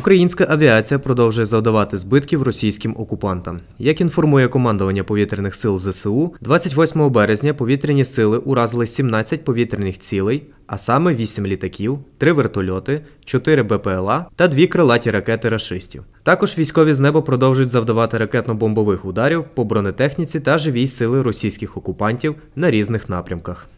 Українська авіація продовжує завдавати збитків російським окупантам. Як інформує командування повітряних сил ЗСУ, 28 березня повітряні сили уразили 17 повітряних цілей, а саме 8 літаків, 3 вертольоти, 4 БПЛА та 2 крилаті ракети рашистів. Також військові з неба продовжують завдавати ракетно-бомбових ударів по бронетехніці та живій сили російських окупантів на різних напрямках.